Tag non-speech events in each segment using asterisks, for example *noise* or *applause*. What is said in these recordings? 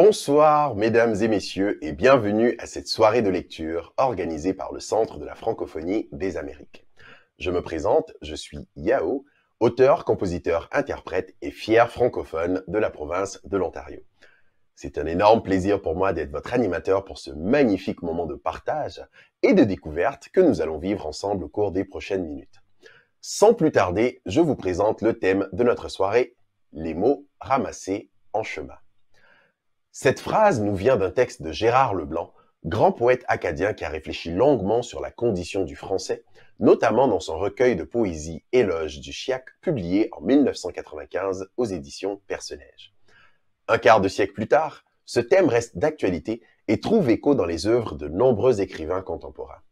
Bonsoir mesdames et messieurs et bienvenue à cette soirée de lecture organisée par le Centre de la francophonie des Amériques. Je me présente, je suis Yao, auteur, compositeur, interprète et fier francophone de la province de l'Ontario. C'est un énorme plaisir pour moi d'être votre animateur pour ce magnifique moment de partage et de découverte que nous allons vivre ensemble au cours des prochaines minutes. Sans plus tarder, je vous présente le thème de notre soirée, les mots ramassés en chemin. Cette phrase nous vient d'un texte de Gérard Leblanc, grand poète acadien qui a réfléchi longuement sur la condition du français, notamment dans son recueil de poésie Éloge du Chiac, publié en 1995 aux éditions Personnage. Un quart de siècle plus tard, ce thème reste d'actualité et trouve écho dans les œuvres de nombreux écrivains contemporains.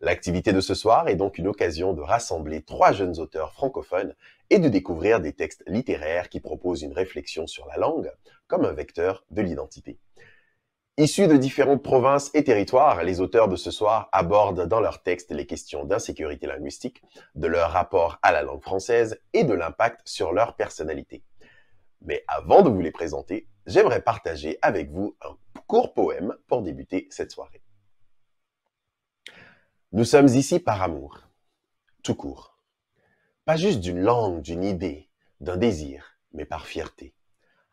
L'activité de ce soir est donc une occasion de rassembler trois jeunes auteurs francophones et de découvrir des textes littéraires qui proposent une réflexion sur la langue comme un vecteur de l'identité. Issus de différentes provinces et territoires, les auteurs de ce soir abordent dans leurs textes les questions d'insécurité linguistique, de leur rapport à la langue française et de l'impact sur leur personnalité. Mais avant de vous les présenter, j'aimerais partager avec vous un court poème pour débuter cette soirée. Nous sommes ici par amour, tout court. Pas juste d'une langue, d'une idée, d'un désir, mais par fierté.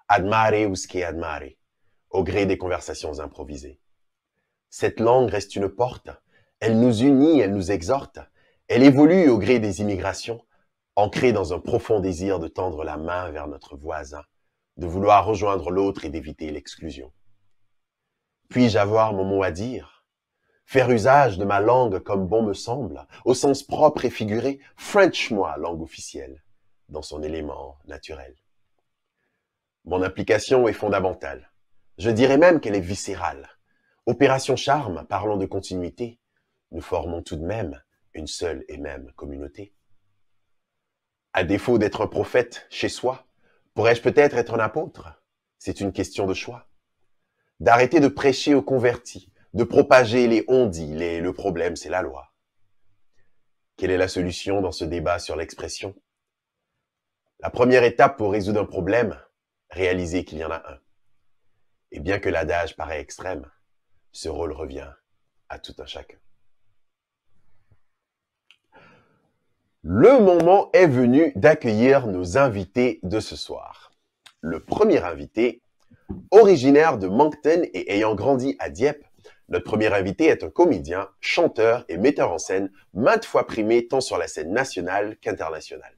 Admare usque admare, au gré des conversations improvisées. Cette langue reste une porte, elle nous unit, elle nous exhorte, elle évolue au gré des immigrations, ancrée dans un profond désir de tendre la main vers notre voisin, de vouloir rejoindre l'autre et d'éviter l'exclusion. Puis-je avoir mon mot à dire faire usage de ma langue comme bon me semble, au sens propre et figuré, French moi, langue officielle, dans son élément naturel. Mon implication est fondamentale. Je dirais même qu'elle est viscérale. Opération Charme, parlant de continuité, nous formons tout de même une seule et même communauté. À défaut d'être un prophète chez soi, pourrais-je peut-être être un apôtre C'est une question de choix. D'arrêter de prêcher aux convertis, de propager les on-dit, les le problème c'est la loi. Quelle est la solution dans ce débat sur l'expression La première étape pour résoudre un problème, réaliser qu'il y en a un. Et bien que l'adage paraît extrême, ce rôle revient à tout un chacun. Le moment est venu d'accueillir nos invités de ce soir. Le premier invité, originaire de Moncton et ayant grandi à Dieppe, notre premier invité est un comédien, chanteur et metteur en scène, maintes fois primé tant sur la scène nationale qu'internationale.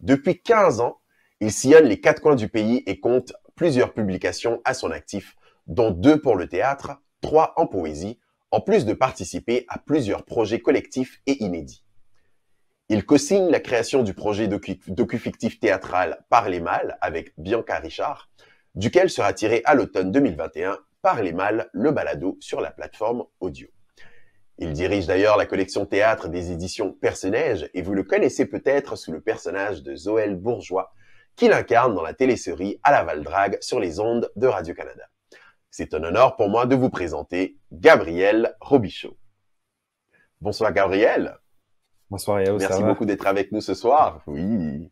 Depuis 15 ans, il sillonne les quatre coins du pays et compte plusieurs publications à son actif, dont deux pour le théâtre, trois en poésie, en plus de participer à plusieurs projets collectifs et inédits. Il co-signe la création du projet docu-fictif théâtral Par les mâles avec Bianca Richard, duquel sera tiré à l'automne 2021 Parlez mal, le balado sur la plateforme audio. Il dirige d'ailleurs la collection théâtre des éditions Personnages et vous le connaissez peut-être sous le personnage de Zoël Bourgeois, qu'il incarne dans la télésérie À la Valdrague sur les ondes de Radio-Canada. C'est un honneur pour moi de vous présenter Gabriel Robichaud. Bonsoir Gabriel. Bonsoir Yao. Merci beaucoup d'être avec nous ce soir. Oui.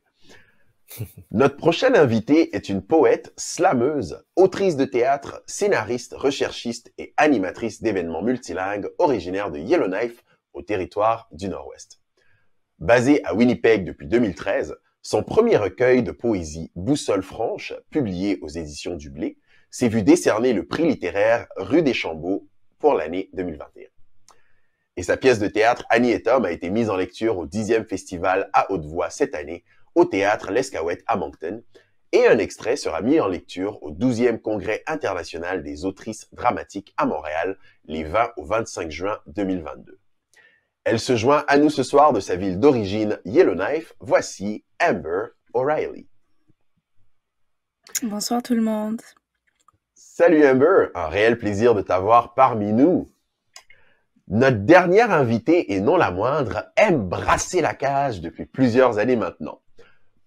Notre prochaine invitée est une poète, slameuse, autrice de théâtre, scénariste, recherchiste et animatrice d'événements multilingues originaire de Yellowknife au territoire du Nord-Ouest. Basée à Winnipeg depuis 2013, son premier recueil de poésie, Boussole franche, publié aux éditions du Blé, s'est vu décerner le prix littéraire Rue des Chambeaux pour l'année 2021. Et sa pièce de théâtre Annie et Tom a été mise en lecture au 10e festival à Haute-Voix cette année au théâtre L'Escaouette à Moncton, et un extrait sera mis en lecture au 12e Congrès international des autrices dramatiques à Montréal les 20 au 25 juin 2022. Elle se joint à nous ce soir de sa ville d'origine, Yellowknife. Voici Amber O'Reilly. Bonsoir tout le monde. Salut Amber, un réel plaisir de t'avoir parmi nous. Notre dernière invitée, et non la moindre, aime brasser la cage depuis plusieurs années maintenant.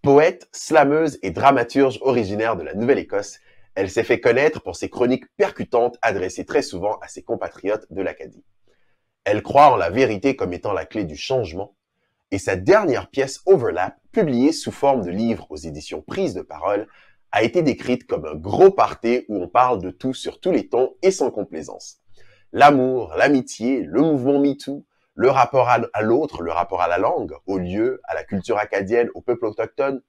Poète, slameuse et dramaturge originaire de la Nouvelle-Écosse, elle s'est fait connaître pour ses chroniques percutantes adressées très souvent à ses compatriotes de l'Acadie. Elle croit en la vérité comme étant la clé du changement, et sa dernière pièce Overlap, publiée sous forme de livre aux éditions Prise de Parole, a été décrite comme un gros parté où on parle de tout sur tous les tons et sans complaisance. L'amour, l'amitié, le mouvement MeToo, le rapport à l'autre, le rapport à la langue, au lieu, à la culture acadienne, au peuple autochtone.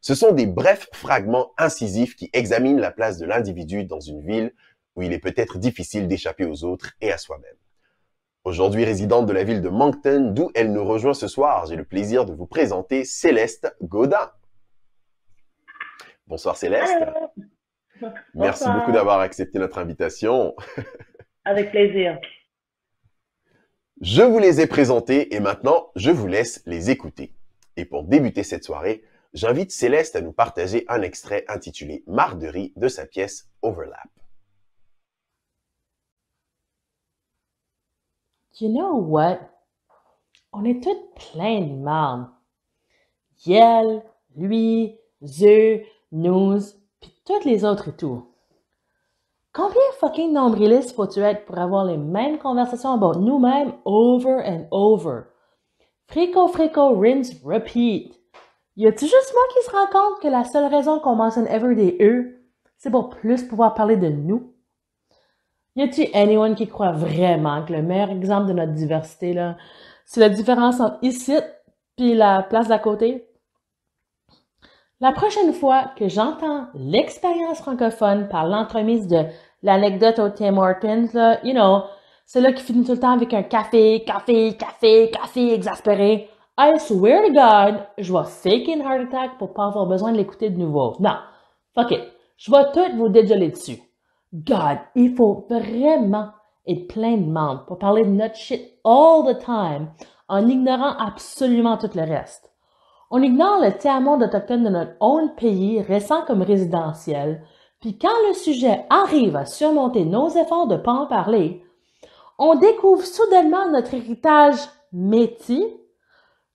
Ce sont des brefs fragments incisifs qui examinent la place de l'individu dans une ville où il est peut-être difficile d'échapper aux autres et à soi-même. Aujourd'hui résidente de la ville de Moncton, d'où elle nous rejoint ce soir, j'ai le plaisir de vous présenter Céleste Godin. Bonsoir Céleste. Merci beaucoup d'avoir accepté notre invitation. *laughs* Avec plaisir. Je vous les ai présentés et maintenant, je vous laisse les écouter. Et pour débuter cette soirée, j'invite Céleste à nous partager un extrait intitulé Marderie de sa pièce Overlap. You know what? On est toutes plein de Yel, lui, ze, nous, puis toutes les autres et tout. Combien fucking nombrilistes faut-tu être pour avoir les mêmes conversations about nous-mêmes over and over? Frico, frico, rinse, repeat. Y a-tu juste moi qui se rend compte que la seule raison qu'on mentionne ever des eux, c'est pour plus pouvoir parler de nous? Y a-tu anyone qui croit vraiment que le meilleur exemple de notre diversité, là, c'est la différence entre ici puis la place d'à côté? La prochaine fois que j'entends l'expérience francophone par l'entremise de l'anecdote au Tim Hortons, là, you know, c'est là qui finit tout le temps avec un café, café, café, café exaspéré. I swear to God, je vais fake une heart attack pour pas avoir besoin de l'écouter de nouveau. Non. Fuck it. Je vais tout vous dégeler dessus. God, il faut vraiment être plein de monde pour parler de notre shit all the time en ignorant absolument tout le reste. On ignore le tiers-monde autochtone de notre own pays, récent comme résidentiel, puis quand le sujet arrive à surmonter nos efforts de pas en parler, on découvre soudainement notre héritage métis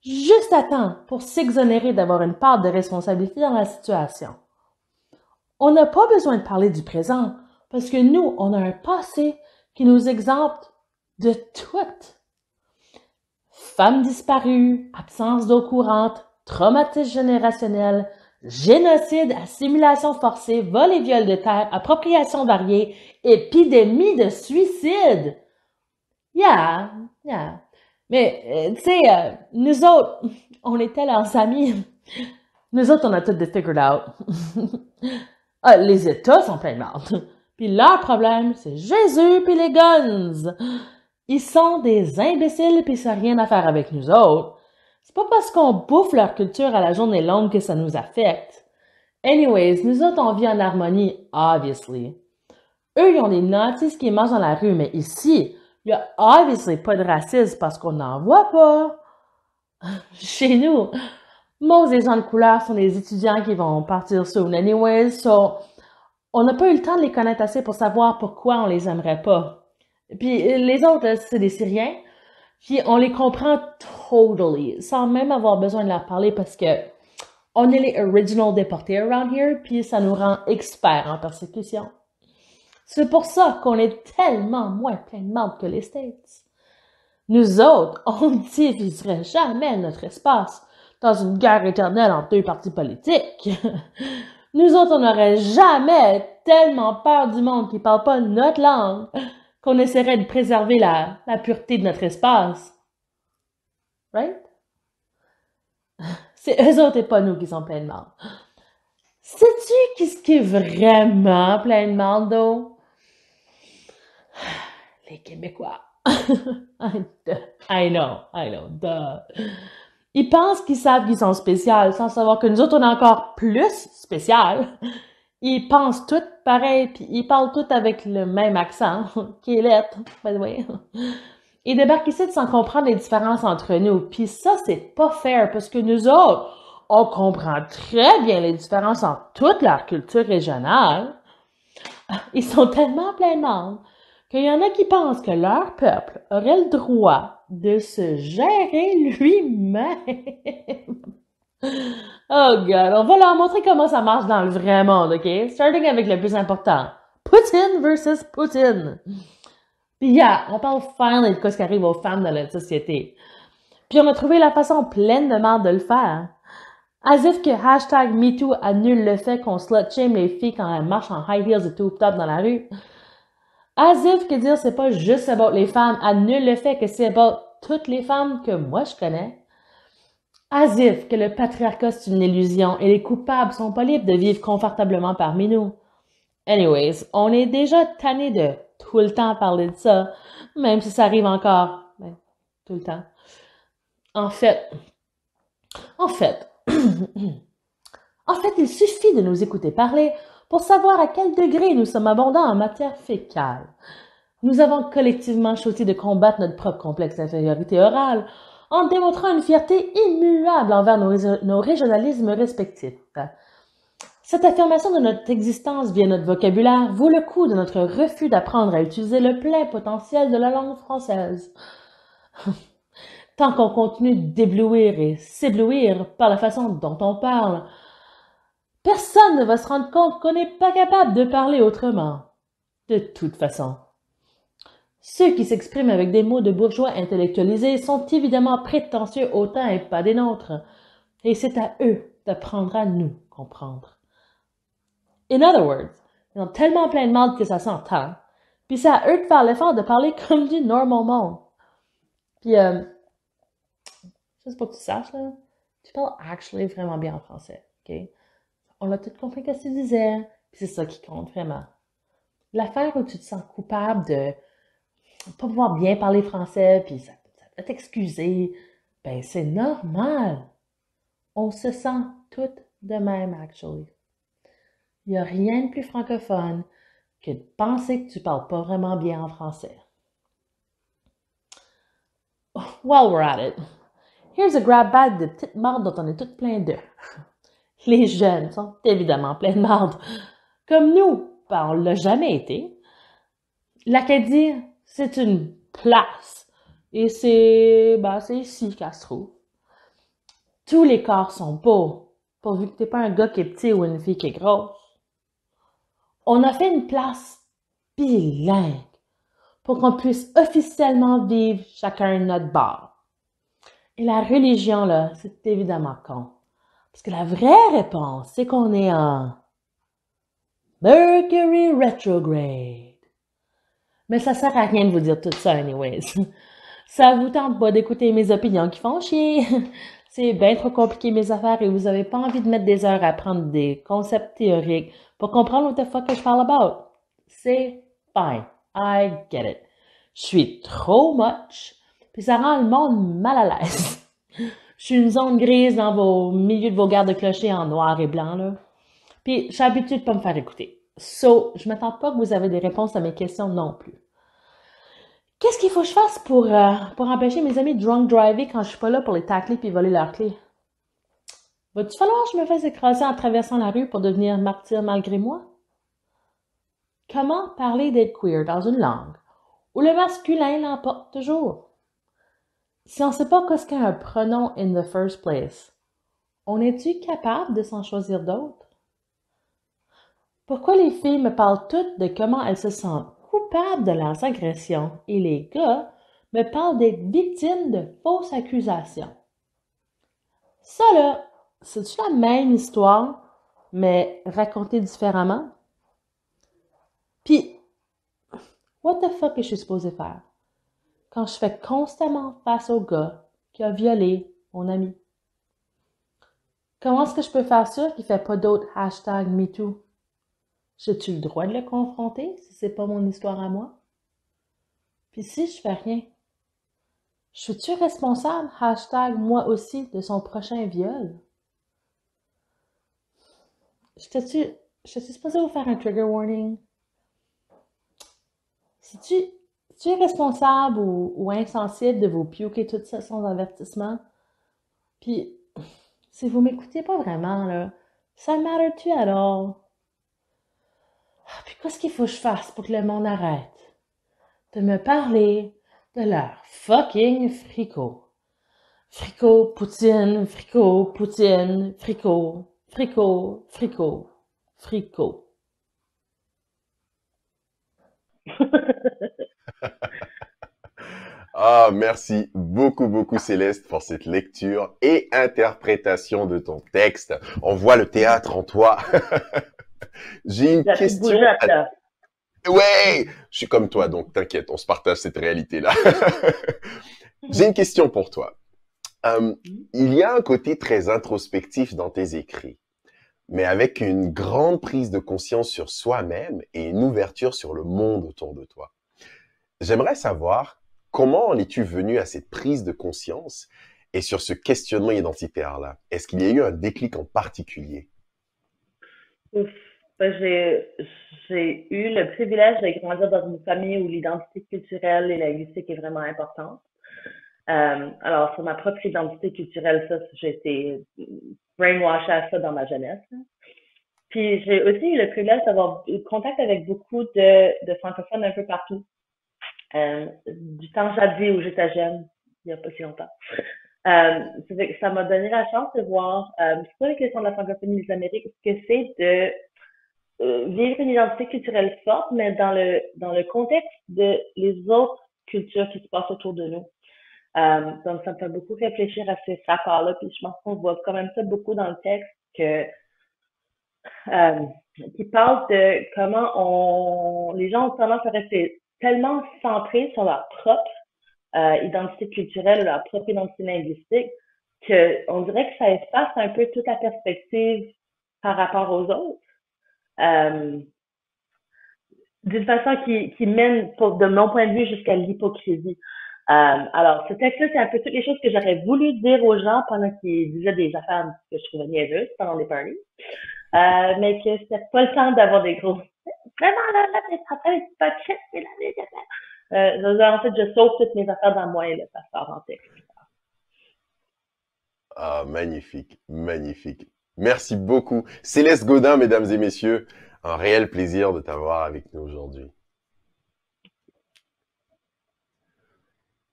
juste à temps pour s'exonérer d'avoir une part de responsabilité dans la situation. On n'a pas besoin de parler du présent parce que nous, on a un passé qui nous exempte de tout. Femmes disparues, absence d'eau courante, traumatisme générationnel, génocide, assimilation forcée, vol et viol de terre, appropriation variée, épidémie de suicide. Yeah, yeah. Mais, euh, tu sais, euh, nous autres, *laughs* on était leurs amis. *laughs* Nous autres, on a tout de figured out. *laughs* ah, les États sont plein de merde. Puis leur problème, c'est Jésus puis les guns. Ils sont des imbéciles puis ça n'a rien à faire avec nous autres. C'est pas parce qu'on bouffe leur culture à la journée longue que ça nous affecte. Anyways, nous autres, on vit en harmonie, obviously. Eux, ils ont des nazis qui mangent dans la rue, mais ici, il y a obviously pas de racisme parce qu'on n'en voit pas. *laughs* Chez nous, most des gens de couleur sont des étudiants qui vont partir soon anyways, so on n'a pas eu le temps de les connaître assez pour savoir pourquoi on les aimerait pas. Puis les autres, c'est des Syriens, puis on les comprend trop sans même avoir besoin de leur parler parce que on est les original déportés around here, puis ça nous rend experts en persécution. C'est pour ça qu'on est tellement moins plein de membres que les States. Nous autres, *laughs* on ne diviserait jamais notre espace dans une guerre éternelle entre deux partis politiques. *laughs* Nous autres, on n'aurait jamais tellement peur du monde qui parle pas notre langue qu'on essaierait de préserver la, la pureté de notre espace Right? *laughs* C'est eux autres et pas nous qui sont pleinement. de Sais-tu qu'est-ce qui est vraiment pleinement de *sighs* Les Québécois. *laughs* I know, I know, duh. Ils pensent qu'ils savent qu'ils sont spéciaux, sans savoir que nous autres, on est encore plus spécial. Ils pensent tout pareil, puis ils parlent tout avec le même accent, *laughs* qui est lettre, by ils débarquent ici sans comprendre les différences entre nous. Puis ça, c'est pas fair parce que nous autres, on comprend très bien les différences entre toute leur culture régionale. *laughs* Ils sont tellement plein qu'il y en a qui pensent que leur peuple aurait le droit de se gérer lui-même. *laughs* oh god, on va leur montrer comment ça marche dans le vrai monde, ok? Starting avec le plus important. Poutine versus Poutine. Puis, yeah, on parle fin de ce qui arrive aux femmes dans la société. Puis, on a trouvé la façon pleine de marde de le faire. As que hashtag MeToo annule le fait qu'on slut shame les filles quand elles marchent en high heels et tout top dans la rue. As que dire c'est pas juste about les femmes annule le fait que c'est about toutes les femmes que moi je connais. As que le patriarcat c'est une illusion et les coupables sont pas libres de vivre confortablement parmi nous. Anyways, on est déjà tanné de tout le temps parler de ça, même si ça arrive encore, ben, tout le temps. En fait, en fait, *clears throat* en fait, il suffit de nous écouter parler pour savoir à quel degré nous sommes abondants en matière fécale. Nous avons collectivement choisi de combattre notre propre complexe d'infériorité orale en démontrant une fierté immuable envers nos régionalismes respectifs. Cette affirmation de notre existence via notre vocabulaire vaut le coup de notre refus d'apprendre à utiliser le plein potentiel de la langue française. *laughs* Tant qu'on continue d'éblouir et s'éblouir par la façon dont on parle, personne ne va se rendre compte qu'on n'est pas capable de parler autrement. De toute façon. Ceux qui s'expriment avec des mots de bourgeois intellectualisés sont évidemment prétentieux autant et pas des nôtres, et c'est à eux d'apprendre à nous comprendre. In other words, ils ont tellement plein de monde que ça s'entend. Puis ça à eux de faire l'effort de parler *laughs* comme du normal monde. Puis, euh, juste pour que tu saches, là, tu parles actually vraiment bien en français, OK? On a tout compris ce que tu disais, puis c'est ça qui compte vraiment. L'affaire où tu te sens coupable de pas pouvoir bien parler français, puis ça, peut t'excuser, ben c'est normal. On se sent toutes de même, actually. Il n'y a rien de plus francophone que de penser que tu parles pas vraiment bien en français. Oh, while we're at it, here's a grab bag de petites mardes dont on est toutes plein d'eux. *laughs* Les jeunes sont évidemment pleins de mardes. Comme nous, ben, on ne l'a jamais été. L'Acadie, c'est une place. Et c'est ben, ici qu'elle se trouve. Tous les corps sont beaux, pourvu que t'es pas un gars qui est petit ou une fille qui est grosse on a fait une place bilingue pour qu'on puisse officiellement vivre chacun notre bar. Et la religion, là, c'est évidemment con. Parce que la vraie réponse, c'est qu'on est en Mercury retrograde. Mais ça sert à rien de vous dire tout ça, anyways. *laughs* Ça vous tente pas d'écouter mes opinions qui font chier c'est bien trop compliqué mes affaires et vous avez pas envie de mettre des heures à apprendre des concepts théoriques pour comprendre what the fuck que je parle about. C'est fine. I get it. Je suis trop much, puis ça rend le monde mal à l'aise. *laughs* je suis une zone grise dans vos milieux de vos gardes de clocher en noir et blanc, là. Puis, j'ai l'habitude de pas me faire écouter. So, je m'attends pas que vous avez des réponses à mes questions non plus. Qu'est-ce qu'il faut que je fasse pour, euh, pour empêcher mes amis de drunk driving quand je suis pas là pour les tacler puis voler leurs clés? Va-tu falloir que je me fasse écraser en traversant la rue pour devenir martyr malgré moi? Comment parler d'être queer dans une langue où le masculin l'emporte toujours? Si on sait pas qu'est-ce qu'un pronom in the first place, on est-tu capable de s'en choisir d'autres? Pourquoi les filles me parlent toutes de comment elles se sentent coupable de leurs agressions et les gars me parlent d'être victimes de fausses accusations. Ça là, c'est-tu la même histoire, mais racontée différemment? Puis, what the fuck que je suis supposée faire quand je fais constamment face au gars qui a violé mon ami? Comment est-ce que je peux faire ça qu'il ne fait pas d'autres hashtags MeToo? J'ai-tu le droit de le confronter si c'est pas mon histoire à moi? Puis si je fais rien, je suis-tu responsable, hashtag moi aussi, de son prochain viol? Je suis supposée vous faire un trigger warning? Si tu, tu es responsable ou, insensible de vous pioquer tout ça sans avertissement, puis si vous m'écoutez pas vraiment, là, ça matter-tu alors? Ah, puis qu'est-ce qu'il faut que je fasse pour que le monde arrête de me parler de leur fucking fricot? Fricot, poutine, fricot, poutine, fricot, fricot, fricot, fricot. *laughs* Ah, merci beaucoup, beaucoup Céleste pour cette lecture et interprétation de ton texte. On voit le théâtre en toi. *laughs* J'ai une question. À... Ouais, je suis comme toi, donc t'inquiète, on se partage cette réalité-là. *laughs* J'ai une question pour toi. Hum, mm. il y a un côté très introspectif dans tes écrits, mais avec une grande prise de conscience sur soi-même et une ouverture sur le monde autour de toi. J'aimerais savoir comment en es-tu venu à cette prise de conscience et sur ce questionnement identitaire-là Est-ce qu'il y a eu un déclic en particulier j'ai j'ai eu le privilège de grandir dans une famille où l'identité culturelle et linguistique est vraiment importante. Euh, alors, sur ma propre identité culturelle, ça, j'ai été brainwashed à ça dans ma jeunesse. Hein. Puis j'ai aussi eu le privilège d'avoir contact avec beaucoup de, francophones un peu partout. Euh, du temps jadis où j'étais jeune, il n'y a pas si longtemps. Euh, ça m'a donné la chance de voir, euh, c'est la question de la francophonie des Amériques, ce que c'est de euh, vivre une identité culturelle forte, mais dans le, dans le contexte de les autres cultures qui se passent autour de nous. Euh, donc, ça me fait beaucoup réfléchir à ces rapports-là. Puis, je pense qu'on voit quand même ça beaucoup dans le texte que, euh, qui parle de comment on, les gens ont tendance à rester tellement centrés sur leur propre identité culturelle leur propre identité linguistique qu'on dirait que ça espace un peu toute la perspective par rapport aux autres. Euh, d'une façon qui, mène, de mon point de vue, jusqu'à l'hypocrisie. Euh, alors, ce texte-là, c'est un peu toutes les choses que j'aurais voulu dire aux gens pendant qu'ils disaient des affaires que je trouvais juste pendant les parties, euh, mais que c'était pas le temps d'avoir des gros vraiment là, là, t'es en là pas là, là, là, en fait, je sauve toutes mes affaires dans moi et le passeport en texte. Ah, magnifique, magnifique. Merci beaucoup. Céleste Godin, mesdames et messieurs, un réel plaisir de t'avoir avec nous aujourd'hui.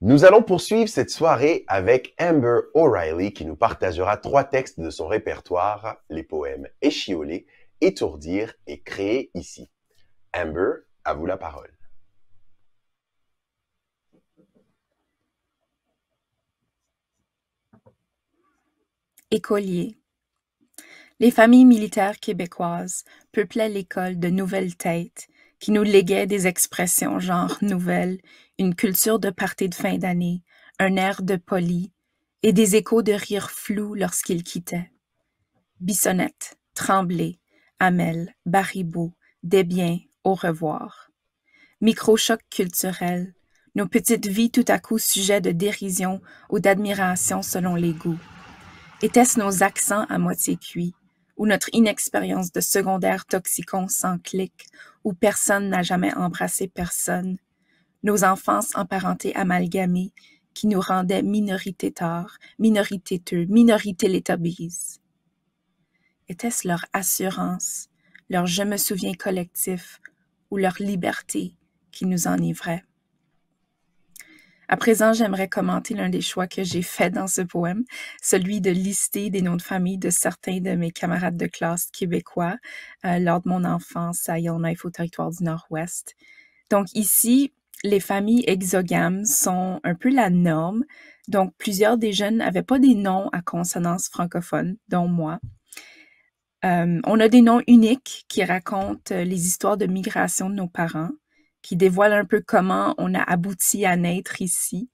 Nous allons poursuivre cette soirée avec Amber O'Reilly qui nous partagera trois textes de son répertoire, les poèmes échiolés, Étourdir et Créer ici. Amber, à vous la parole. Écolier les familles militaires québécoises peuplaient l'école de nouvelles têtes qui nous léguaient des expressions genre nouvelles, une culture de parties de fin d'année, un air de poli et des échos de rire flou lorsqu'ils quittaient. Bissonnette, Tremblay, Hamel, baribou, Desbiens, au revoir. Microchoc culturel, nos petites vies tout à coup sujet de dérision ou d'admiration selon les goûts. Étaient-ce nos accents à moitié cuits, ou notre inexpérience de secondaire toxicon sans clic, où personne n'a jamais embrassé personne, nos enfances emparentées amalgamées qui nous rendaient minorité tard, minorité teux, minorité les Était-ce leur assurance, leur je me souviens collectif ou leur liberté qui nous enivrait? À présent, j'aimerais commenter l'un des choix que j'ai fait dans ce poème, celui de lister des noms de famille de certains de mes camarades de classe québécois euh, lors de mon enfance à Yellowknife au territoire du Nord-Ouest. Donc ici, les familles exogames sont un peu la norme. Donc plusieurs des jeunes n'avaient pas des noms à consonance francophone, dont moi. Euh, on a des noms uniques qui racontent euh, les histoires de migration de nos parents qui dévoile un peu comment on a abouti à naître ici.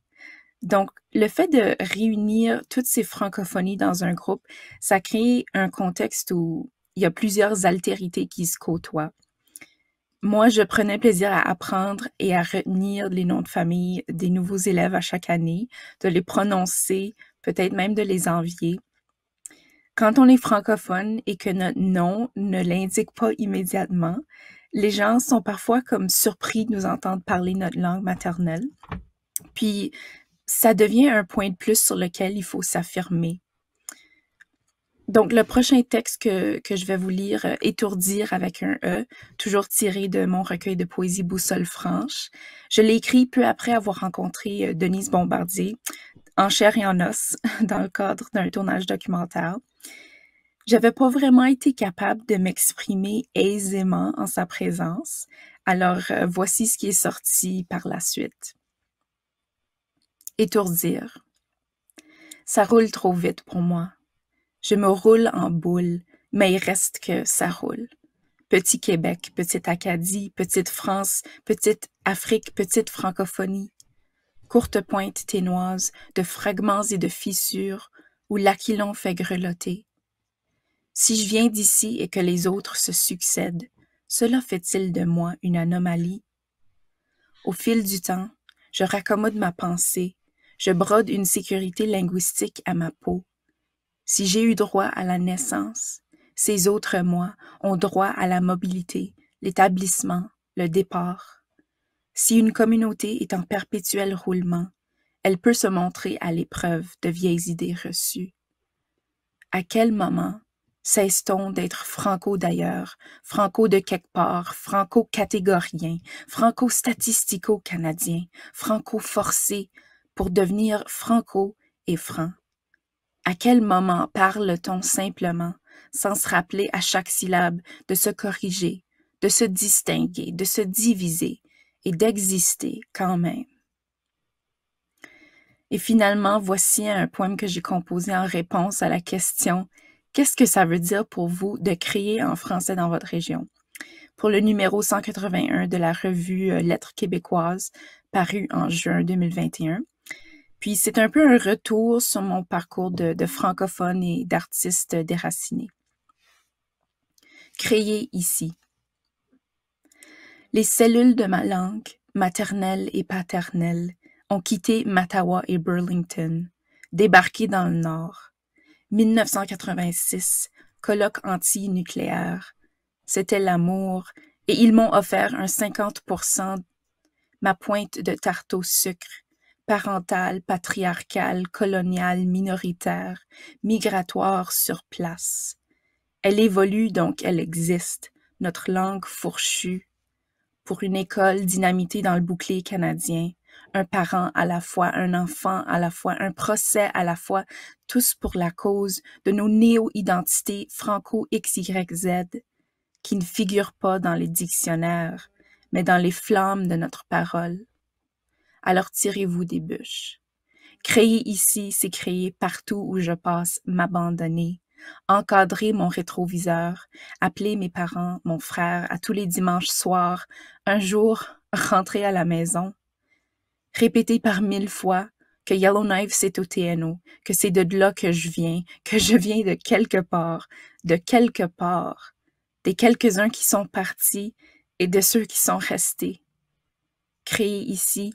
Donc, le fait de réunir toutes ces francophonies dans un groupe, ça crée un contexte où il y a plusieurs altérités qui se côtoient. Moi, je prenais plaisir à apprendre et à retenir les noms de famille des nouveaux élèves à chaque année, de les prononcer, peut-être même de les envier. Quand on est francophone et que notre nom ne l'indique pas immédiatement, les gens sont parfois comme surpris de nous entendre parler notre langue maternelle. Puis, ça devient un point de plus sur lequel il faut s'affirmer. Donc, le prochain texte que, je vais vous lire, euh, Étourdir avec un E, toujours tiré de mon recueil de poésie Boussole Franche. Je l'ai écrit peu après avoir rencontré euh, Denise Bombardier, en chair et en os, *laughs* dans le cadre d'un tournage documentaire. J'avais pas vraiment été capable de m'exprimer aisément en sa présence, alors euh, voici ce qui est sorti par la suite. Étourdir. Ça roule trop vite pour moi. Je me roule en boule, mais il reste que ça roule. Petit Québec, petite Acadie, petite France, petite Afrique, petite francophonie. Courte pointe ténoise de fragments et de fissures où l'aquilon fait grelotter si je viens d'ici et que les autres se succèdent, cela fait-il de moi une anomalie Au fil du temps, je raccommode ma pensée, je brode une sécurité linguistique à ma peau. Si j'ai eu droit à la naissance, ces autres moi ont droit à la mobilité, l'établissement, le départ. Si une communauté est en perpétuel roulement, elle peut se montrer à l'épreuve de vieilles idées reçues. À quel moment Cesse-t-on d'être franco d'ailleurs, franco de quelque part, franco catégorien, franco statistico canadien, franco forcé pour devenir franco et franc. À quel moment parle-t-on simplement, sans se rappeler à chaque syllabe de se corriger, de se distinguer, de se diviser et d'exister quand même? Et finalement, voici un poème que j'ai composé en réponse à la question Qu'est-ce que ça veut dire pour vous de créer en français dans votre région? Pour le numéro 181 de la revue euh, Lettres québécoises, paru en juin 2021. Puis c'est un peu un retour sur mon parcours de, francophone et d'artiste déraciné. Créer ici. Les cellules de ma langue, maternelle et paternelle, ont quitté Mattawa et Burlington, débarqué dans le nord, 1986, colloque anti-nucléaire. C'était l'amour, et ils m'ont offert un 50% ma pointe de tarte sucre, parentale, patriarcale, coloniale, minoritaire, migratoire sur place. Elle évolue donc elle existe, notre langue fourchue, pour une école dynamitée dans le bouclier canadien, un parent à la fois, un enfant à la fois, un procès à la fois, tous pour la cause de nos néo-identités franco-XYZ qui ne figurent pas dans les dictionnaires, mais dans les flammes de notre parole. Alors tirez-vous des bûches. Créer ici, c'est créer partout où je passe, m'abandonner, encadrer mon rétroviseur, appeler mes parents, mon frère, à tous les dimanches soirs, un jour rentrer à la maison, répéter par mille fois que Yellowknife, c'est au TNO, que c'est de là que je viens, que je viens de quelque part, de quelque part, des quelques-uns qui sont partis et de ceux qui sont restés. Créer ici,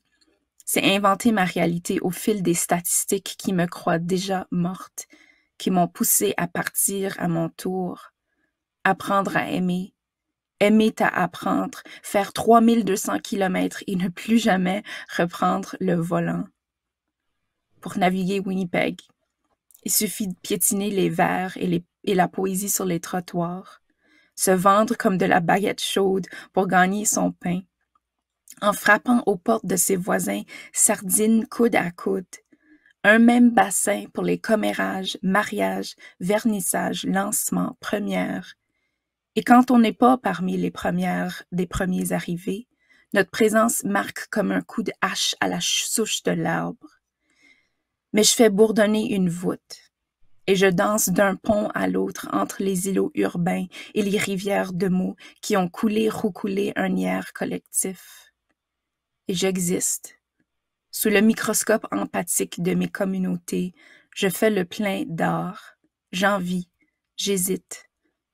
c'est inventer ma réalité au fil des statistiques qui me croient déjà morte, qui m'ont poussé à partir à mon tour, apprendre à aimer, aimer à apprendre, faire 3200 km et ne plus jamais reprendre le volant. Pour naviguer Winnipeg, il suffit de piétiner les vers et, et la poésie sur les trottoirs, se vendre comme de la baguette chaude pour gagner son pain, en frappant aux portes de ses voisins sardines coude à coude, un même bassin pour les commérages, mariages, vernissages, lancements, premières, et quand on n'est pas parmi les premières des premiers arrivés, notre présence marque comme un coup de hache à la souche de l'arbre. Mais je fais bourdonner une voûte et je danse d'un pont à l'autre entre les îlots urbains et les rivières de mots qui ont coulé, roucoulé un hier collectif. Et j'existe. Sous le microscope empathique de mes communautés, je fais le plein d'art. vis, j'hésite,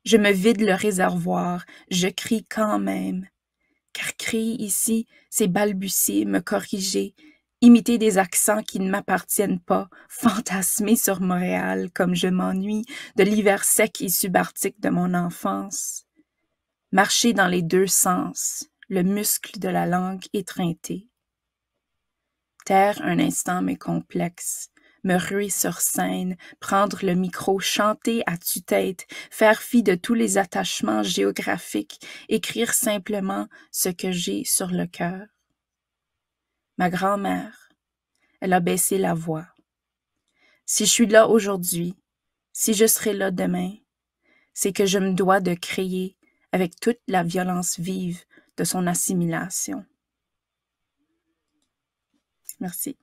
je me vide le réservoir, je crie quand même. Car crier ici, c'est balbutier, me corriger, imiter des accents qui ne m'appartiennent pas, fantasmer sur Montréal comme je m'ennuie de l'hiver sec et subarctique de mon enfance. Marcher dans les deux sens, le muscle de la langue étreinté. Terre un instant mes complexes, me ruer sur scène, prendre le micro, chanter à tue-tête, faire fi de tous les attachements géographiques, écrire simplement ce que j'ai sur le cœur. Ma grand-mère, elle a baissé la voix. Si je suis là aujourd'hui, si je serai là demain, c'est que je me dois de crier avec toute la violence vive de son assimilation. Merci.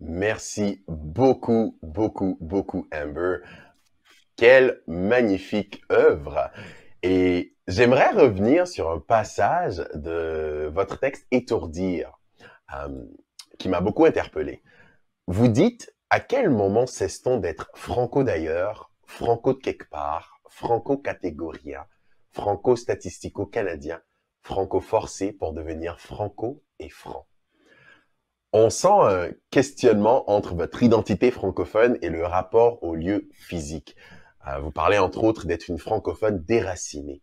Merci beaucoup, beaucoup, beaucoup, Amber. Quelle magnifique œuvre. Et j'aimerais revenir sur un passage de votre texte Étourdir, euh, qui m'a beaucoup interpellé. Vous dites, à quel moment cesse-t-on d'être franco d'ailleurs, franco de quelque part, franco catégorien, franco statistico canadien, franco forcé pour devenir franco et franc? On sent un questionnement entre votre identité francophone et le rapport au lieu physique. Euh, vous parlez entre autres d'être une francophone déracinée.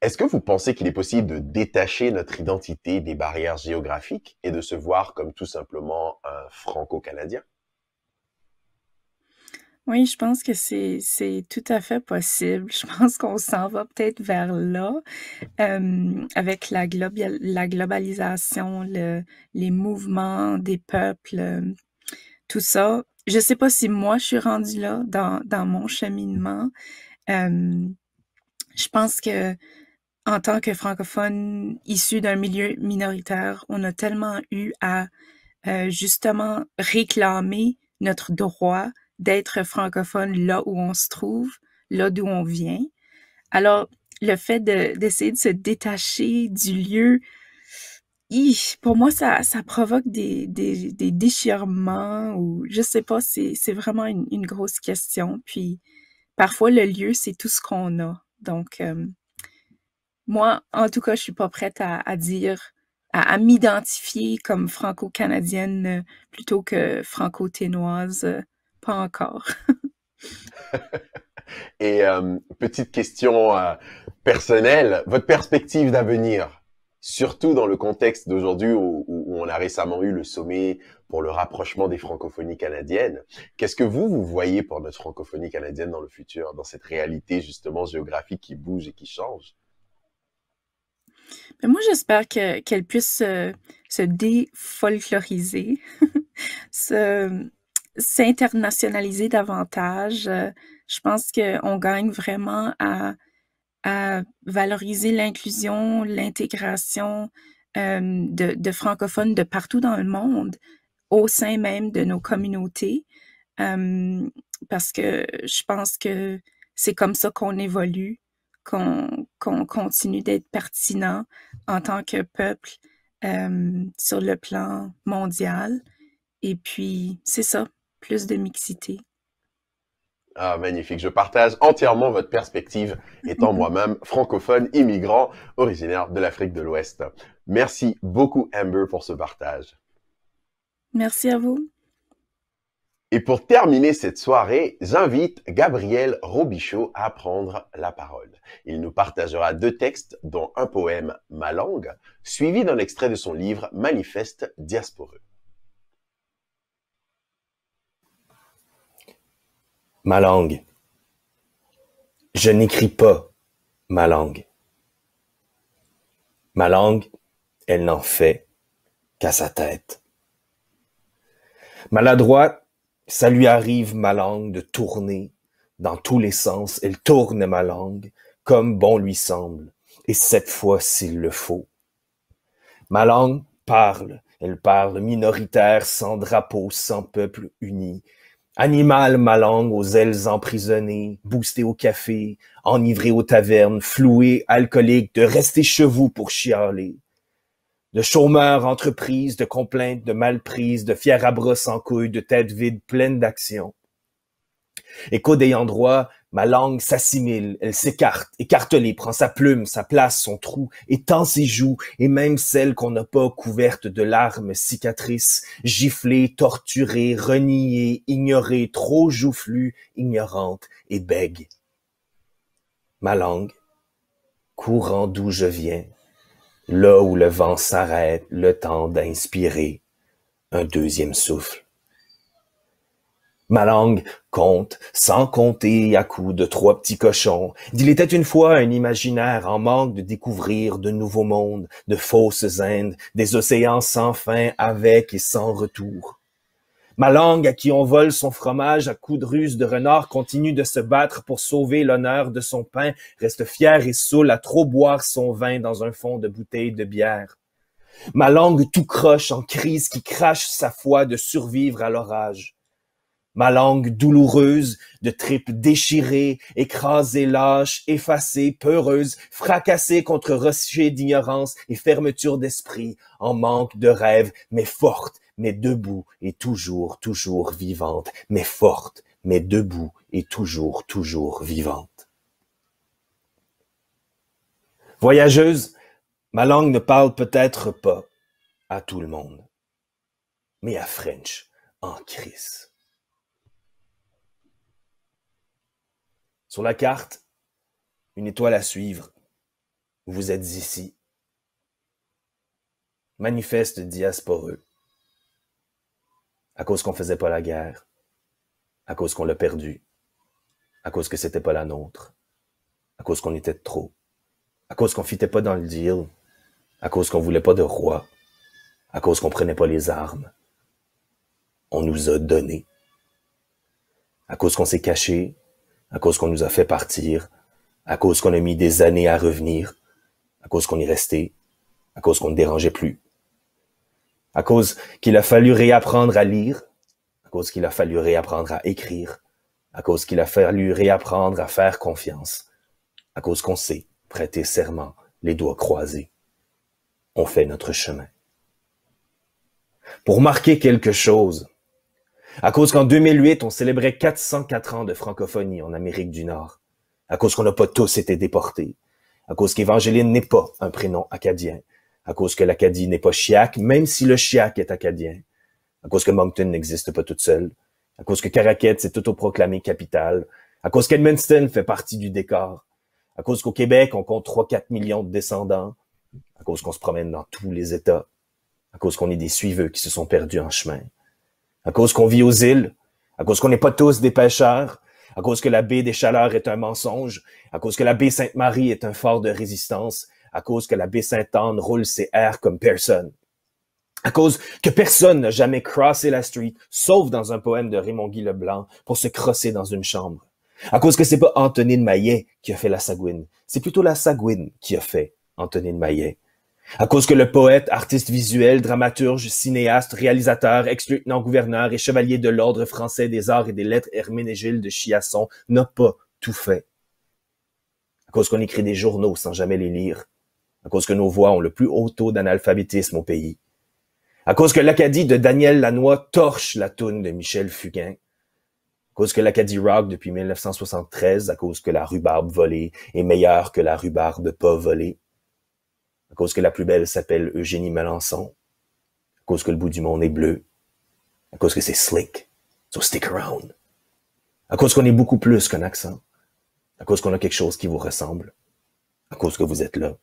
Est-ce que vous pensez qu'il est possible de détacher notre identité des barrières géographiques et de se voir comme tout simplement un franco-canadien oui, je pense que c'est c'est tout à fait possible. *laughs* Je pense qu'on s'en va peut-être vers là avec la, globalisation, les mouvements des peuples, tout ça. Je sais pas si moi je suis rendue là dans, mon cheminement. je pense que en tant que francophone issu d'un milieu minoritaire, on a tellement eu à euh, justement réclamer notre droit d'être francophone là où on se trouve, là d'où on vient. Alors, le fait d'essayer de, se détacher du lieu, pour moi, ça, provoque des, des, déchirements ou je sais pas, c'est vraiment une, grosse question. Puis, parfois, le lieu, c'est tout ce qu'on a. Donc, euh, moi, en tout cas, je suis pas prête à, dire à, à m'identifier comme franco-canadienne euh, plutôt que franco-ténoise. Euh, pas encore. *laughs* *laughs* Et euh, petite question euh, personnelle, votre perspective d'avenir, surtout dans le contexte d'aujourd'hui où, on a récemment eu le sommet pour le rapprochement des francophonies canadiennes, qu'est-ce que vous, vous voyez pour notre francophonie canadienne dans le futur, dans cette réalité justement géographique qui bouge et qui change Mais ben, Moi, j'espère qu'elle puisse se défolkloriser, *laughs* se s'internationaliser davantage. Euh, je pense qu'on gagne vraiment à, valoriser l'inclusion, l'intégration euh, de, francophones de partout dans le monde, au sein même de nos communautés, euh, parce que je pense que c'est comme ça qu'on évolue, qu'on continue d'être pertinent en tant que peuple sur le plan mondial. Et puis, c'est ça, plus de mixité. Ah, magnifique. Je partage entièrement votre perspective, étant *laughs* moi-même francophone, immigrant, originaire de l'Afrique de l'Ouest. Merci beaucoup, Amber, pour ce partage. Merci à vous. Et pour terminer cette soirée, j'invite Gabriel Robichaud à prendre la parole. Il nous partagera deux textes, dont un poème, Ma langue, suivi d'un extrait de son livre Manifeste diasporeux. ma langue. Je n'écris pas ma langue. Ma langue, elle n'en fait qu'à sa tête. Maladroite, ça lui arrive ma langue de tourner dans tous les sens. Elle tourne ma langue comme bon lui semble, et cette fois s'il le faut. Ma langue parle, elle parle minoritaire, sans drapeau, sans peuple uni, Animal malangue aux ailes emprisonnées, boosté au café, enivré aux tavernes, floué, alcoolique, de rester chez pour chialer. De chômeurs entreprises, de complaintes, de malprises, de fière à sans couilles, de tête vide, pleine d'action. Écho d'ayant droit, Ma langue s'assimile, elle s'écarte, écartelée, prend sa plume, sa place, son trou, étend ses joues, et même celles qu'on n'a pas couvertes de larmes cicatrices, giflées, torturées, reniées, ignorées, trop joufflues, ignorantes et bègues. Ma langue, courant d'où je viens, là où le vent s'arrête, le temps d'inspirer un deuxième souffle. Ma langue compte, sans compter à coups de trois petits cochons. d'il était une fois un imaginaire en manque de découvrir de nouveaux mondes, de fausses Indes, des océans sans fin, avec et sans retour. Ma langue, à qui on vole son fromage à coups de ruse de renard, continue de se battre pour sauver l'honneur de son pain, reste fière et saoule à trop boire son vin dans un fond de bouteille de bière. Ma langue tout croche en crise qui crache sa foi de survivre à l'orage ma langue douloureuse, de tripes déchirées, écrasée, lâche, effacée, peureuse, fracassée contre rochers d'ignorance et fermeture d'esprit, en manque de rêve, mais forte, mais debout et toujours, toujours vivante, mais forte, mais debout et toujours, toujours vivante. Voyageuse, ma langue ne parle peut-être pas à tout le monde, mais à French en crise. Sur la carte, une étoile à suivre. Vous êtes ici. Manifeste diasporeux. À cause qu'on faisait pas la guerre. À cause qu'on l'a perdu. À cause que c'était pas la nôtre. À cause qu'on était trop. À cause qu'on fitait pas dans le deal. À cause qu'on voulait pas de roi. À cause qu'on prenait pas les armes. On nous a donné. À cause qu'on s'est caché à cause qu'on nous a fait partir, à cause qu'on a mis des années à revenir, à cause qu'on est resté, à cause qu'on ne dérangeait plus, à cause qu'il a fallu réapprendre à lire, à cause qu'il a fallu réapprendre à écrire, à cause qu'il a fallu réapprendre à faire confiance, à cause qu'on sait prêter serment, les doigts croisés. On fait notre chemin. Pour marquer quelque chose, à cause qu'en 2008, on célébrait 404 ans de francophonie en Amérique du Nord. À cause qu'on n'a pas tous été déportés. À cause qu'Évangéline n'est pas un prénom acadien. À cause que l'Acadie n'est pas Chiac, même si le Chiac est acadien. À cause que Moncton n'existe pas toute seule. À cause que Caraquet s'est autoproclamée capitale. À cause qu'Edmundston fait partie du décor. À cause qu'au Québec, on compte 3-4 millions de descendants. À cause qu'on se promène dans tous les États. À cause qu'on est des suiveux qui se sont perdus en chemin à cause qu'on vit aux îles, à cause qu'on n'est pas tous des pêcheurs, à cause que la baie des Chaleurs est un mensonge, à cause que la baie Sainte-Marie est un fort de résistance, à cause que la baie Sainte-Anne roule ses airs comme personne, à cause que personne n'a jamais crossé la street, sauf dans un poème de Raymond Guy Leblanc, pour se crosser dans une chambre, à cause que c'est pas de Maillet qui a fait la Sagouine, c'est plutôt la Sagouine qui a fait de Maillet, à cause que le poète, artiste visuel, dramaturge, cinéaste, réalisateur, ex-lieutenant-gouverneur et chevalier de l'Ordre français des arts et des lettres Herménégilde de Chiasson n'a pas tout fait. À cause qu'on écrit des journaux sans jamais les lire. À cause que nos voix ont le plus haut taux d'analphabétisme au pays. À cause que l'Acadie de Daniel Lanois torche la toune de Michel Fugain. À cause que l'Acadie rock depuis 1973, à cause que la rhubarbe volée est meilleure que la rhubarbe pas volée à cause que la plus belle s'appelle Eugénie Malençon à cause que le bout du monde est bleu, à cause que c'est slick, so stick around, à cause qu'on est beaucoup plus qu'un accent, à cause qu'on a quelque chose qui vous ressemble, à cause que vous êtes là,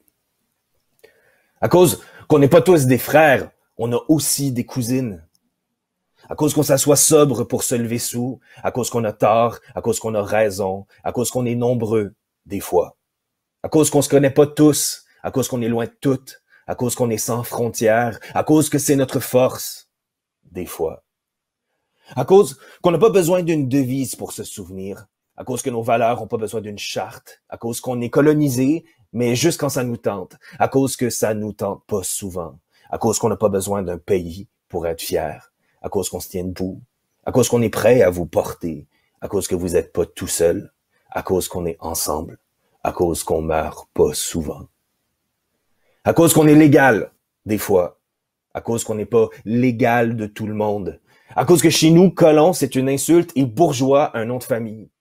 à cause qu'on n'est pas tous des frères, on a aussi des cousines, à cause qu'on s'assoit sobre pour se lever sous, à cause qu'on a tort, à cause qu'on a raison, à cause qu'on est nombreux, des fois, à cause qu'on se connaît pas tous, à cause qu'on est loin de tout, à cause qu'on est sans frontières, à cause que c'est notre force, des fois. À cause qu'on n'a pas besoin d'une devise pour se souvenir, à cause que nos valeurs n'ont pas besoin d'une charte, à cause qu'on est colonisé, mais juste quand ça nous tente, à cause que ça nous tente pas souvent, à cause qu'on n'a pas besoin d'un pays pour être fier, à cause qu'on se tient debout, à cause qu'on est prêt à vous porter, à cause que vous n'êtes pas tout seul, à cause qu'on est ensemble, à cause qu'on meurt pas souvent. À cause qu'on est légal, des fois. À cause qu'on n'est pas légal de tout le monde. À cause que chez nous, colon, c'est une insulte et bourgeois, un nom de famille.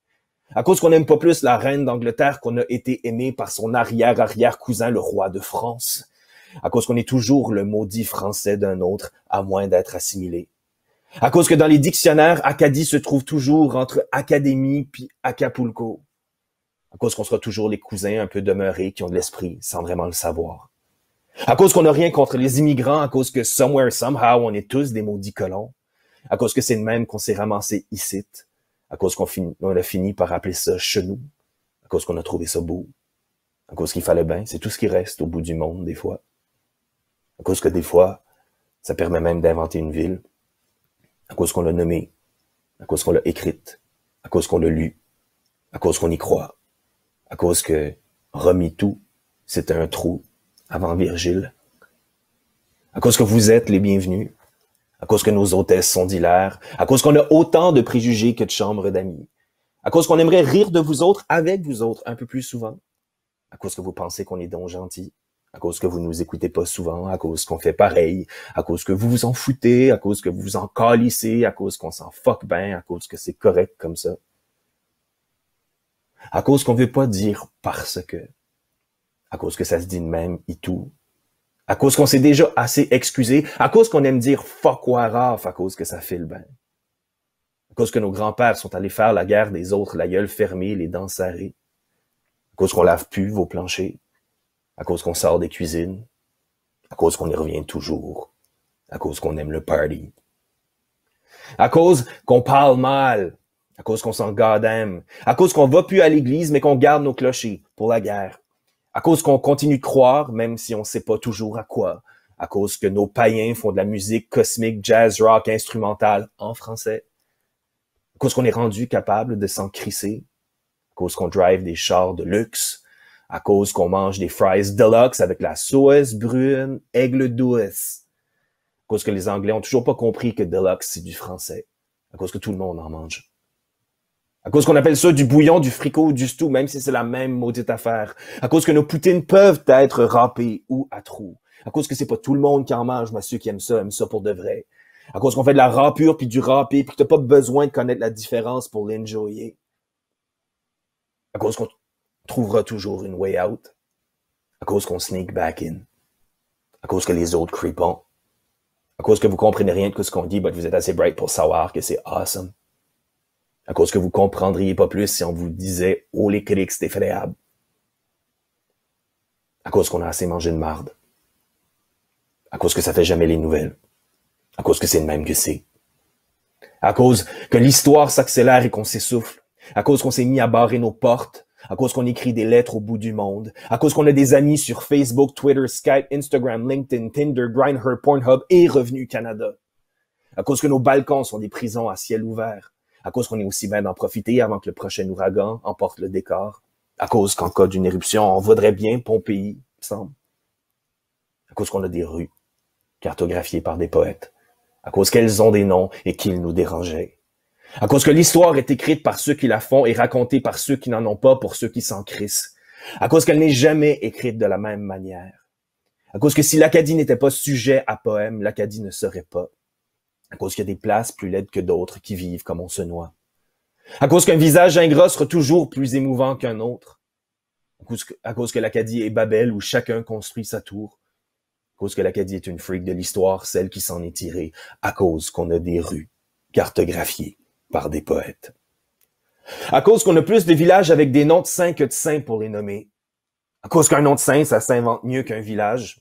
À cause qu'on n'aime pas plus la reine d'Angleterre qu'on a été aimé par son arrière-arrière-cousin, le roi de France. À cause qu'on est toujours le maudit français d'un autre, à moins d'être assimilé. À cause que dans les dictionnaires, Acadie se trouve toujours entre Académie puis Acapulco. À cause qu'on sera toujours les cousins un peu demeurés qui ont de l'esprit sans vraiment le savoir. À cause qu'on n'a rien contre les immigrants, à cause que somewhere, somehow, on est tous des maudits colons, à cause que c'est le même qu'on s'est ramassé ici, à cause qu'on a fini par appeler ça nous, à cause qu'on a trouvé ça beau, à cause qu'il fallait bien, c'est tout ce qui reste au bout du monde, des fois. À cause que des fois, ça permet même d'inventer une ville, à cause qu'on l'a nommée, à cause qu'on l'a écrite, à cause qu'on l'a lu, à cause qu'on y croit, à cause que remis tout, c'était un trou avant Virgile. À cause que vous êtes les bienvenus, à cause que nos hôtesses sont d'hilaire, à cause qu'on a autant de préjugés que de chambres d'amis, à cause qu'on aimerait rire de vous autres avec vous autres un peu plus souvent, à cause que vous pensez qu'on est donc gentil, à cause que vous nous écoutez pas souvent, à cause qu'on fait pareil, à cause que vous vous en foutez, à cause que vous vous en calissez, à cause qu'on s'en fuck bien, à cause que c'est correct comme ça, à cause qu'on veut pas dire parce que, à cause que ça se dit de même, et tout. À cause qu'on s'est déjà assez excusé, à cause qu'on aime dire fuck war off, à cause que ça file bien. À cause que nos grands-pères sont allés faire la guerre des autres, la gueule fermée, les dents serrées. À cause qu'on lave plus vos planchers. À cause qu'on sort des cuisines. À cause qu'on y revient toujours. À cause qu'on aime le party. À cause qu'on parle mal. À cause qu'on s'en garde même, À cause qu'on va plus à l'église, mais qu'on garde nos clochers pour la guerre à cause qu'on continue de croire, même si on ne sait pas toujours à quoi, à cause que nos païens font de la musique cosmique, jazz, rock, instrumentale en français, à cause qu'on est rendu capable de s'en crisser, à cause qu'on drive des chars de luxe, à cause qu'on mange des fries deluxe avec la sauce brune aigle douce, à cause que les Anglais ont toujours pas compris que deluxe c'est du français, à cause que tout le monde en mange. À cause qu'on appelle ça du bouillon, du fricot ou du stou, même si c'est la même maudite affaire. À cause que nos poutines peuvent être râpées ou à trous. À cause que c'est pas tout le monde qui en mange, moi ceux qui aiment ça aiment ça pour de vrai. À cause qu'on fait de la râpure puis du râpé, puis que t'as pas besoin de connaître la différence pour l'enjoyer. À cause qu'on trouvera toujours une way out. À cause qu'on sneak back in. À cause que les autres creepent. À cause que vous comprenez rien de ce qu'on dit, mais vous êtes assez bright pour savoir que c'est awesome à cause que vous comprendriez pas plus si on vous disait « Oh les crics, c'est effrayable! » À cause qu'on a assez mangé de marde. À cause que ça fait jamais les nouvelles. À cause que c'est le même que c'est. À cause que l'histoire s'accélère et qu'on s'essouffle. À cause qu'on s'est mis à barrer nos portes. À cause qu'on écrit des lettres au bout du monde. À cause qu'on a des amis sur Facebook, Twitter, Skype, Instagram, LinkedIn, Tinder, Grindr, Pornhub et Revenu Canada. À cause que nos balcons sont des prisons à ciel ouvert à cause qu'on est aussi bien d'en profiter avant que le prochain ouragan emporte le décor, à cause qu'en cas d'une éruption, on voudrait bien Pompéi, semble, à cause qu'on a des rues cartographiées par des poètes, à cause qu'elles ont des noms et qu'ils nous dérangeaient, à cause que l'histoire est écrite par ceux qui la font et racontée par ceux qui n'en ont pas pour ceux qui s'en crissent, à cause qu'elle n'est jamais écrite de la même manière, à cause que si l'Acadie n'était pas sujet à poème, l'Acadie ne serait pas à cause qu'il y a des places plus laides que d'autres qui vivent comme on se noie, à cause qu'un visage ingrosse sera toujours plus émouvant qu'un autre, à cause que, l'Acadie est Babel où chacun construit sa tour, à cause que l'Acadie est une freak de l'histoire, celle qui s'en est tirée, à cause qu'on a des rues cartographiées par des poètes, à cause qu'on a plus de villages avec des noms de saints que de saints pour les nommer, à cause qu'un nom de saint, ça s'invente mieux qu'un village,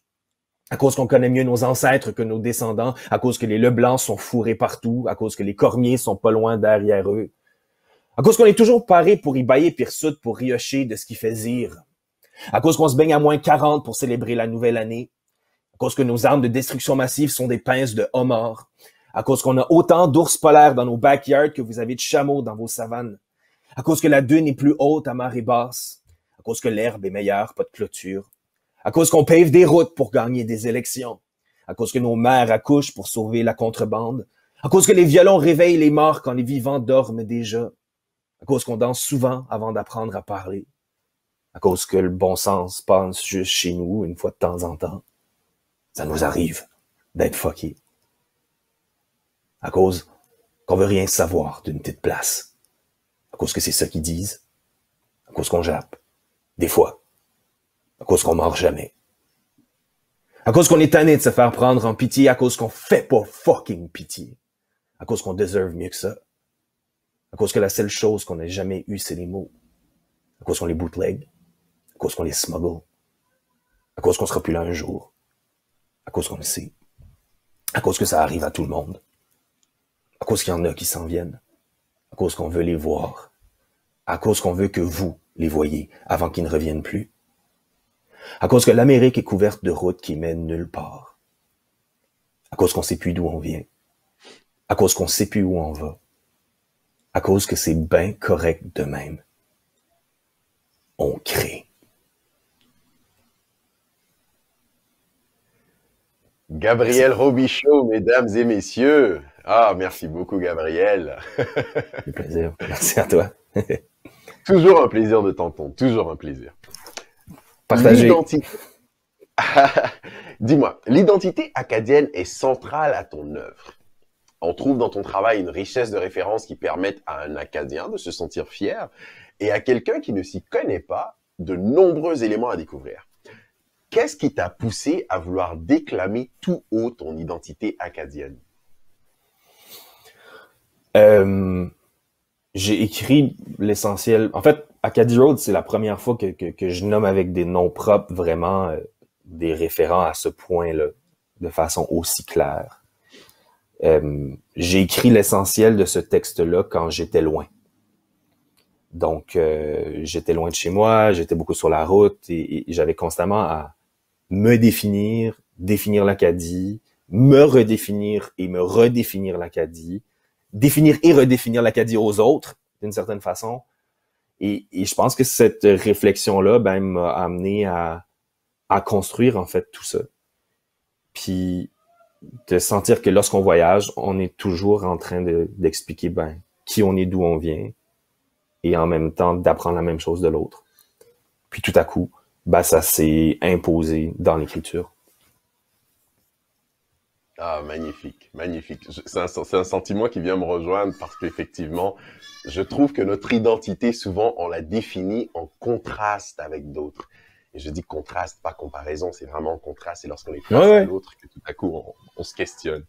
à cause qu'on connaît mieux nos ancêtres que nos descendants, à cause que les Leblancs sont fourrés partout, à cause que les Cormiers sont pas loin derrière eux, à cause qu'on est toujours paré pour y bailler pirsoute pour riocher de ce qui fait zire, à cause qu'on se baigne à moins 40 pour célébrer la nouvelle année, à cause que nos armes de destruction massive sont des pinces de homard, à cause qu'on a autant d'ours polaires dans nos backyards que vous avez de chameaux dans vos savanes, à cause que la dune est plus haute à marée basse, à cause que l'herbe est meilleure, pas de clôture, à cause qu'on pave des routes pour gagner des élections, à cause que nos mères accouchent pour sauver la contrebande, à cause que les violons réveillent les morts quand les vivants dorment déjà, à cause qu'on danse souvent avant d'apprendre à parler, à cause que le bon sens pense juste chez nous une fois de temps en temps. Ça nous arrive d'être fuckés. À cause qu'on veut rien savoir d'une petite place. À cause que c'est ça qu'ils disent. À cause qu'on jappe. Des fois à cause qu'on mord jamais. À cause qu'on est tanné de se faire prendre en pitié, à cause qu'on fait pas fucking pitié, à cause qu'on déserve mieux que ça, à cause que la seule chose qu'on n'a jamais eue, c'est les mots, à cause qu'on les bootleg, à cause qu'on les smuggle, à cause qu'on sera plus là un jour, à cause qu'on le sait, à cause que ça arrive à tout le monde, à cause qu'il y en a qui s'en viennent, à cause qu'on veut les voir, à cause qu'on veut que vous les voyez avant qu'ils ne reviennent plus, à cause que l'Amérique est couverte de routes qui mènent nulle part. À cause qu'on sait plus d'où on vient. À cause qu'on sait plus où on va. À cause que c'est bien correct de même. On crée. Gabriel Robichaud, mesdames et messieurs. Ah, merci beaucoup, Gabriel. Un *laughs* plaisir. Merci à toi. *laughs* toujours un plaisir de t'entendre. Toujours un plaisir. Partagez. *laughs* Dis-moi, l'identité acadienne est centrale à ton œuvre. On trouve dans ton travail une richesse de références qui permettent à un Acadien de se sentir fier et à quelqu'un qui ne s'y connaît pas de nombreux éléments à découvrir. Qu'est-ce qui t'a poussé à vouloir déclamer tout haut ton identité acadienne euh, J'ai écrit l'essentiel. En fait, Acadie Road, c'est la première fois que, je nomme avec des noms propres vraiment euh, des référents à ce point-là, de façon aussi claire. Euh, j'ai écrit l'essentiel de ce texte-là quand j'étais loin. Donc, euh, j'étais loin de chez moi, j'étais beaucoup sur la route et j'avais constamment à me définir, définir l'Acadie, me redéfinir et me redéfinir l'Acadie, définir et redéfinir l'Acadie aux autres, d'une certaine façon, et, je pense que cette réflexion-là, ben, m'a amené à, construire, en fait, tout ça. Puis, de sentir que lorsqu'on voyage, on est toujours en train d'expliquer, ben, qui on est, d'où on vient, et en même temps d'apprendre la même chose de l'autre. Puis tout à coup, ben, ça s'est imposé dans l'écriture. Ah, magnifique, magnifique. C'est un, sentiment qui vient me rejoindre parce qu'effectivement, je trouve que notre identité, souvent, on la définit en contraste avec d'autres. Et je dis contraste, pas comparaison, c'est vraiment en contraste. C'est lorsqu'on est face à l'autre que tout à coup, on, se questionne.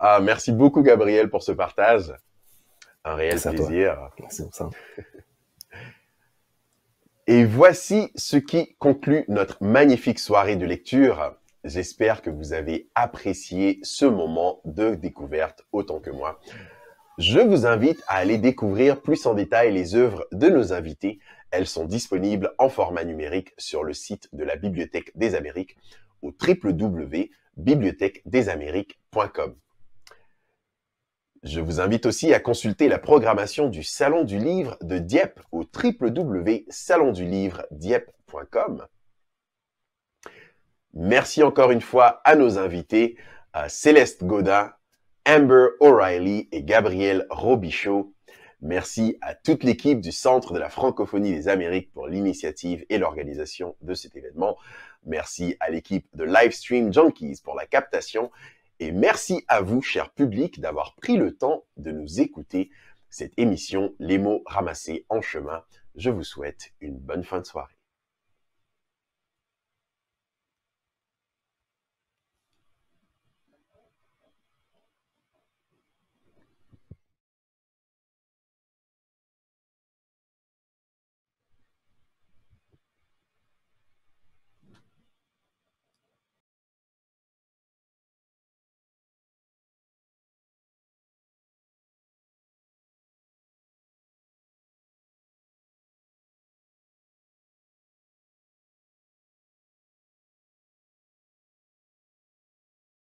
Ah, merci beaucoup, Gabriel, pour ce partage. Un réel plaisir. Merci pour ça. Et voici ce qui conclut notre magnifique soirée de lecture. J'espère que vous avez apprécié ce moment de découverte autant que moi. Je vous invite à aller découvrir plus en détail les œuvres de nos invités. Elles sont disponibles en format numérique sur le site de la Bibliothèque des Amériques au www.bibliothèquedesamériques.com. Je vous invite aussi à consulter la programmation du Salon du Livre de Dieppe au www.salondulivredieppe.com. Merci encore une fois à nos invités, à Céleste Godin, Amber O'Reilly et Gabriel Robichaud. Merci à toute l'équipe du Centre de la Francophonie des Amériques pour l'initiative et l'organisation de cet événement. Merci à l'équipe de Livestream Junkies pour la captation. Et merci à vous, cher public, d'avoir pris le temps de nous écouter cette émission Les mots ramassés en chemin. Je vous souhaite une bonne fin de soirée.